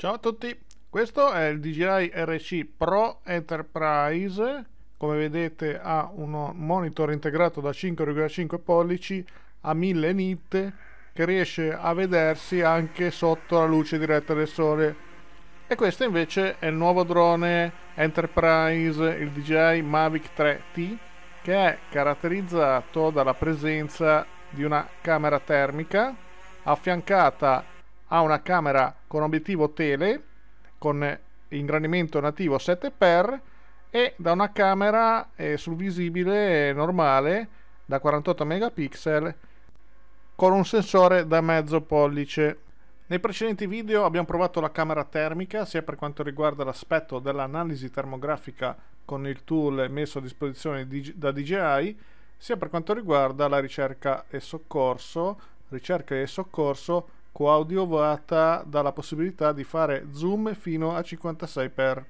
Ciao a tutti, questo è il DJI RC Pro Enterprise, come vedete ha un monitor integrato da 5,5 pollici a 1000 nit che riesce a vedersi anche sotto la luce diretta del sole e questo invece è il nuovo drone Enterprise, il DJI Mavic 3T che è caratterizzato dalla presenza di una camera termica affiancata ha una camera con obiettivo tele con eh, ingrandimento nativo 7x e da una camera eh, sul visibile eh, normale da 48 megapixel con un sensore da mezzo pollice. Nei precedenti video abbiamo provato la camera termica sia per quanto riguarda l'aspetto dell'analisi termografica con il tool messo a disposizione da DJI sia per quanto riguarda la ricerca e soccorso, ricerca e soccorso coadiuvata dalla possibilità di fare zoom fino a 56x.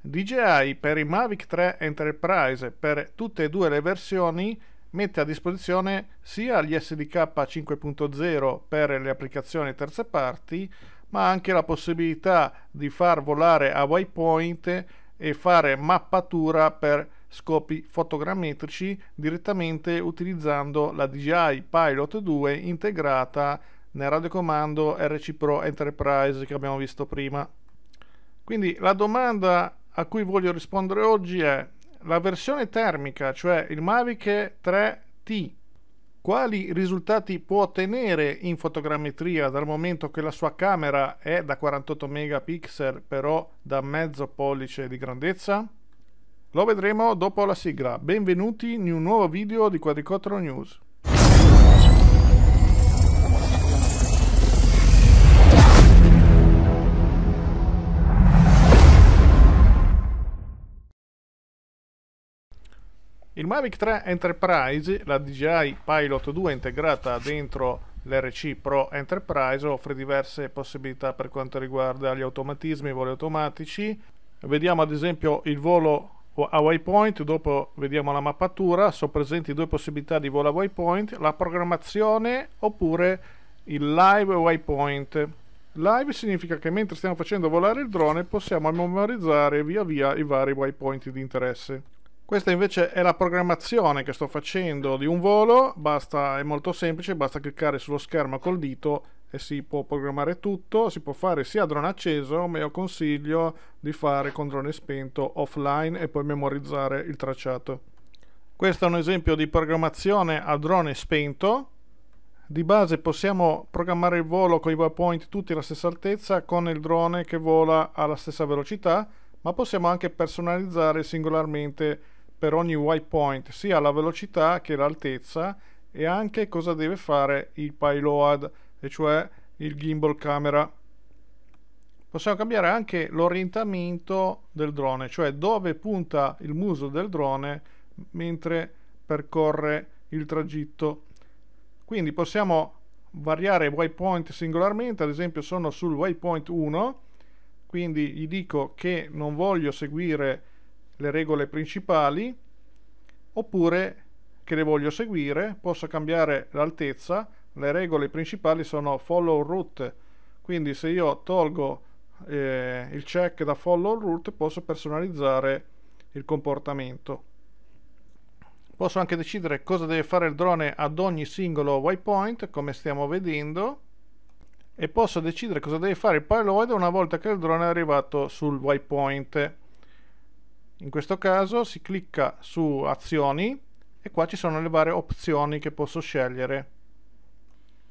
DJI per i Mavic 3 Enterprise per tutte e due le versioni mette a disposizione sia gli SDK 5.0 per le applicazioni terze parti, ma anche la possibilità di far volare a waypoint e fare mappatura per scopi fotogrammetrici direttamente utilizzando la DJI Pilot 2 integrata nel radiocomando RC Pro Enterprise che abbiamo visto prima. Quindi la domanda a cui voglio rispondere oggi è la versione termica, cioè il Mavic 3T, quali risultati può ottenere in fotogrammetria dal momento che la sua camera è da 48 megapixel però da mezzo pollice di grandezza? Lo vedremo dopo la sigla. Benvenuti in un nuovo video di Quadricottero News. Mavic 3 Enterprise, la DJI Pilot 2 integrata dentro l'RC Pro Enterprise offre diverse possibilità per quanto riguarda gli automatismi, i voli automatici. Vediamo ad esempio il volo a waypoint, dopo vediamo la mappatura, sono presenti due possibilità di volo a waypoint, la programmazione oppure il live waypoint. Live significa che mentre stiamo facendo volare il drone possiamo memorizzare via via i vari waypoint di interesse. Questa invece è la programmazione che sto facendo di un volo, basta, è molto semplice, basta cliccare sullo schermo col dito e si può programmare tutto, si può fare sia a drone acceso, ma io consiglio di fare con drone spento offline e poi memorizzare il tracciato. Questo è un esempio di programmazione a drone spento. Di base possiamo programmare il volo con i waypoint tutti alla stessa altezza con il drone che vola alla stessa velocità, ma possiamo anche personalizzare singolarmente per ogni waypoint sia la velocità che l'altezza e anche cosa deve fare il payload, e cioè il gimbal camera. Possiamo cambiare anche l'orientamento del drone, cioè dove punta il muso del drone mentre percorre il tragitto. Quindi possiamo variare waypoint singolarmente, ad esempio sono sul waypoint 1, quindi gli dico che non voglio seguire le regole principali oppure che le voglio seguire posso cambiare l'altezza le regole principali sono follow root quindi se io tolgo eh, il check da follow root posso personalizzare il comportamento posso anche decidere cosa deve fare il drone ad ogni singolo waypoint come stiamo vedendo e posso decidere cosa deve fare il payload una volta che il drone è arrivato sul waypoint in questo caso si clicca su azioni e qua ci sono le varie opzioni che posso scegliere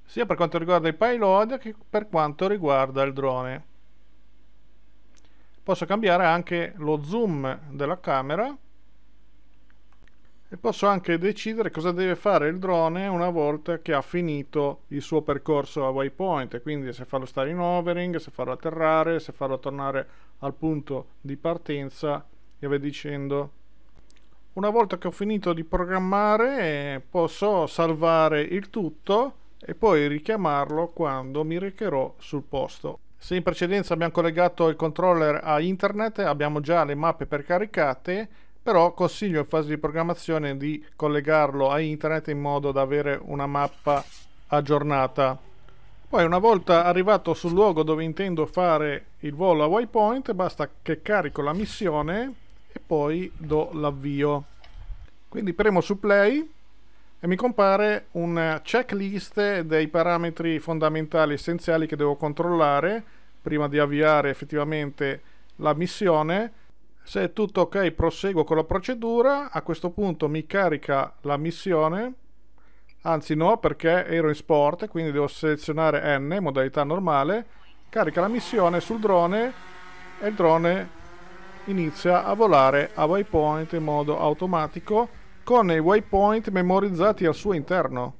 sia per quanto riguarda il payload che per quanto riguarda il drone posso cambiare anche lo zoom della camera e posso anche decidere cosa deve fare il drone una volta che ha finito il suo percorso a waypoint quindi se farlo stare in overing, se farlo atterrare, se farlo tornare al punto di partenza e via dicendo. Una volta che ho finito di programmare posso salvare il tutto e poi richiamarlo quando mi recherò sul posto. Se in precedenza abbiamo collegato il controller a internet abbiamo già le mappe precaricate, però consiglio in fase di programmazione di collegarlo a internet in modo da avere una mappa aggiornata. Poi una volta arrivato sul luogo dove intendo fare il volo a Waypoint basta che carico la missione e poi do l'avvio. Quindi premo su play e mi compare un checklist dei parametri fondamentali essenziali che devo controllare prima di avviare effettivamente la missione. Se è tutto ok proseguo con la procedura, a questo punto mi carica la missione, anzi no perché ero in sport quindi devo selezionare N, modalità normale, carica la missione sul drone e il drone inizia a volare a waypoint in modo automatico con i waypoint memorizzati al suo interno.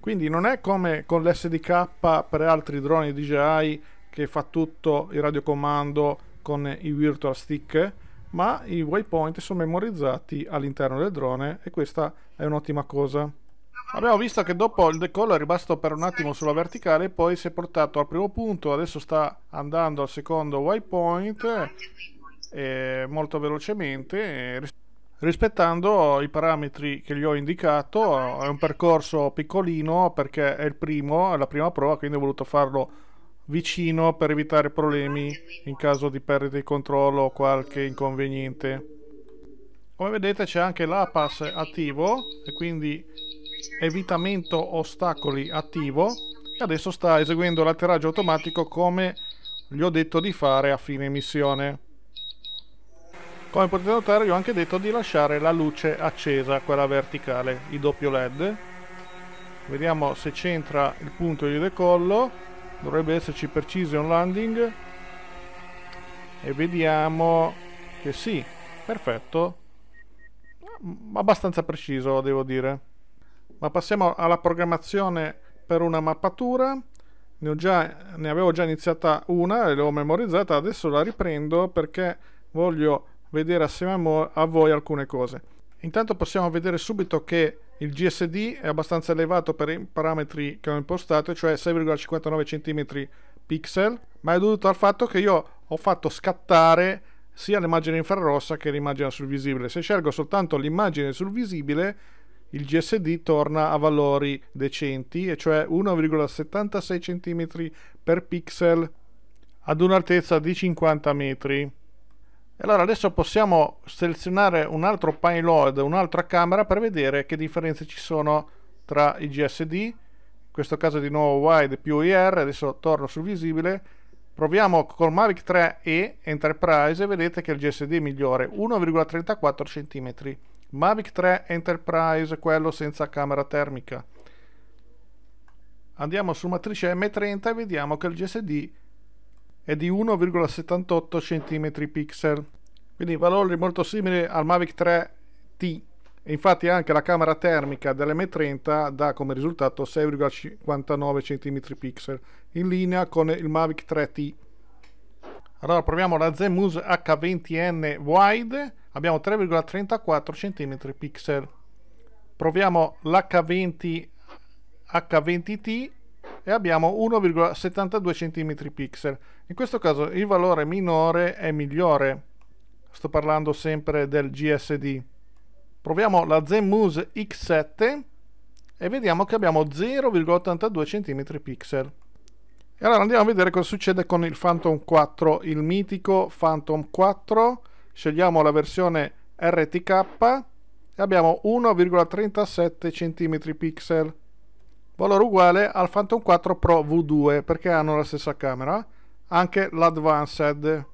Quindi non è come con l'SDK per altri droni DJI che fa tutto il radiocomando con i virtual stick, ma i waypoint sono memorizzati all'interno del drone e questa è un'ottima cosa. Abbiamo visto che dopo il decollo è rimasto per un attimo sulla verticale e poi si è portato al primo punto, adesso sta andando al secondo waypoint eh, molto velocemente. Eh, rispettando i parametri che gli ho indicato, è un percorso piccolino perché è il primo, è la prima prova, quindi ho voluto farlo vicino per evitare problemi in caso di perdita di controllo o qualche inconveniente. Come vedete c'è anche l'APAS attivo e quindi evitamento ostacoli attivo e adesso sta eseguendo l'atterraggio automatico come gli ho detto di fare a fine missione. Come potete notare gli ho anche detto di lasciare la luce accesa, quella verticale, il doppio led. Vediamo se c'entra il punto di decollo, dovrebbe esserci precision landing e vediamo che sì, perfetto, abbastanza preciso devo dire. Ma passiamo alla programmazione per una mappatura. Ne, già, ne, avevo già iniziata una e l'ho memorizzata, adesso la riprendo perché voglio vedere assieme a voi alcune cose. Intanto possiamo vedere subito che il GSD è abbastanza elevato per i parametri che ho impostato, cioè 6,59 cm pixel, ma è dovuto al fatto che io ho fatto scattare sia l'immagine infrarossa che l'immagine sul visibile. Se scelgo soltanto l'immagine sul visibile, il GSD torna a valori decenti, e cioè 1,76 cm per pixel ad un'altezza di 50 metri allora adesso possiamo selezionare un altro payload, un'altra camera per vedere che differenze ci sono tra i GSD, in questo caso di nuovo wide più IR, adesso torno sul visibile, proviamo col Mavic 3E Enterprise e vedete che il GSD è migliore, 1,34 cm. Mavic 3 Enterprise, quello senza camera termica. Andiamo su matrice M30 e vediamo che il GSD è di 1,78 cm pixel, quindi valori molto simili al Mavic 3T. E infatti anche la camera termica dell'M30 dà come risultato 6,59 cm pixel, in linea con il Mavic 3T. Allora proviamo la Zemus H20N Wide, abbiamo 3,34 cm pixel. Proviamo l'H20 H20T e abbiamo 1,72 cm pixel. In questo caso il valore minore è migliore. Sto parlando sempre del GSD. Proviamo la Zenmuse X7 e vediamo che abbiamo 0,82 cm pixel. E allora andiamo a vedere cosa succede con il Phantom 4, il mitico Phantom 4. Scegliamo la versione RTK e abbiamo 1,37 cm pixel valore uguale al Phantom 4 Pro V2 perché hanno la stessa camera anche l'Advanced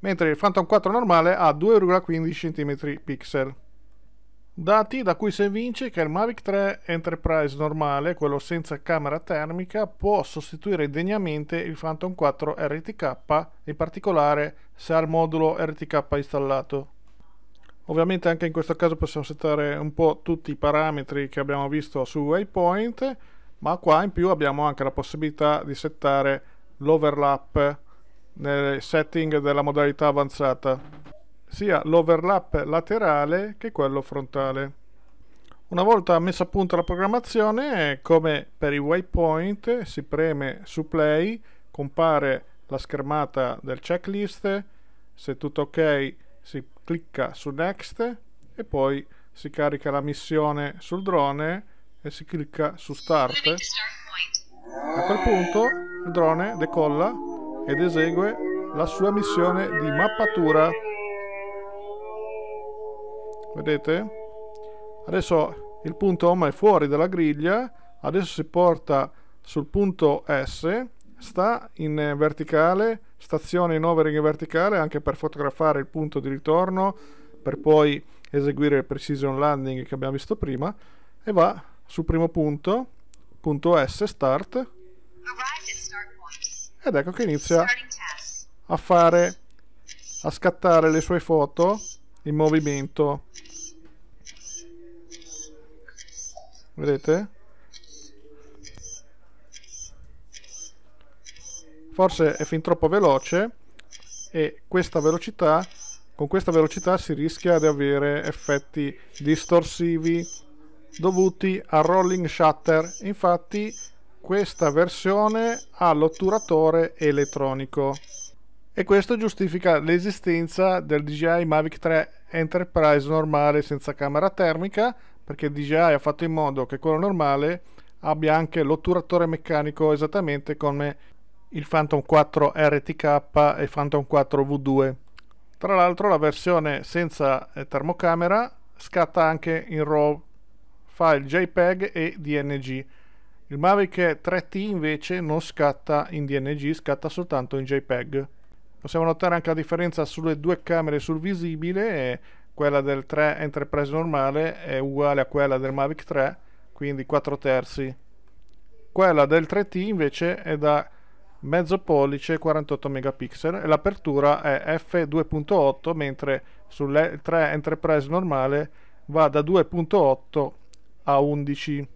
mentre il Phantom 4 normale ha 2,15 cm pixel dati da cui si evince che il Mavic 3 Enterprise normale quello senza camera termica può sostituire degnamente il Phantom 4 RTK in particolare se ha il modulo RTK installato Ovviamente anche in questo caso possiamo settare un po' tutti i parametri che abbiamo visto su Waypoint, ma qua in più abbiamo anche la possibilità di settare l'overlap nel setting della modalità avanzata, sia l'overlap laterale che quello frontale. Una volta messa a punto la programmazione, come per i Waypoint, si preme su Play, compare la schermata del checklist, se tutto ok si clicca su next e poi si carica la missione sul drone e si clicca su start a quel punto il drone decolla ed esegue la sua missione di mappatura vedete adesso il punto home è fuori dalla griglia adesso si porta sul punto S sta in eh, verticale, stazione in overing verticale anche per fotografare il punto di ritorno per poi eseguire il precision landing che abbiamo visto prima e va sul primo punto, punto S start ed ecco che inizia a fare, a scattare le sue foto in movimento. Vedete? Forse è fin troppo veloce e questa velocità, con questa velocità si rischia di avere effetti distorsivi dovuti al rolling shutter. Infatti questa versione ha l'otturatore elettronico e questo giustifica l'esistenza del DJI Mavic 3 Enterprise normale senza camera termica perché DJI ha fatto in modo che quello normale abbia anche l'otturatore meccanico esattamente come il Phantom 4 RTK e Phantom 4 V2. Tra l'altro la versione senza eh, termocamera scatta anche in RAW, file JPEG e DNG. Il Mavic 3T invece non scatta in DNG, scatta soltanto in JPEG. Possiamo notare anche la differenza sulle due camere sul visibile, quella del 3 Enterprise normale è uguale a quella del Mavic 3, quindi 4 terzi. Quella del 3T invece è da mezzo pollice 48 megapixel e l'apertura è f2.8 mentre sulle 3 Enterprise normale va da 2.8 a 11.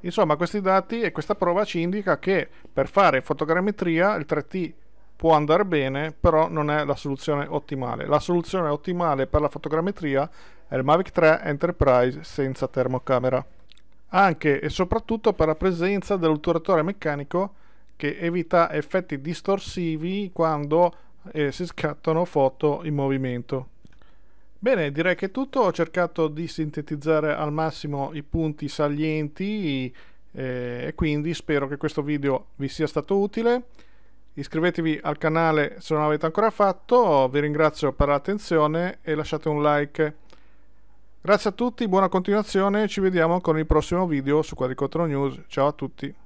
Insomma questi dati e questa prova ci indica che per fare fotogrammetria il 3T può andare bene però non è la soluzione ottimale. La soluzione ottimale per la fotogrammetria è il Mavic 3 Enterprise senza termocamera. Anche e soprattutto per la presenza dell'otturatore meccanico che evita effetti distorsivi quando eh, si scattano foto in movimento. Bene, direi che è tutto. Ho cercato di sintetizzare al massimo i punti salienti eh, e quindi spero che questo video vi sia stato utile. Iscrivetevi al canale se non l'avete ancora fatto, vi ringrazio per l'attenzione e lasciate un like. Grazie a tutti, buona continuazione, ci vediamo con il prossimo video su Quadricotro News. Ciao a tutti!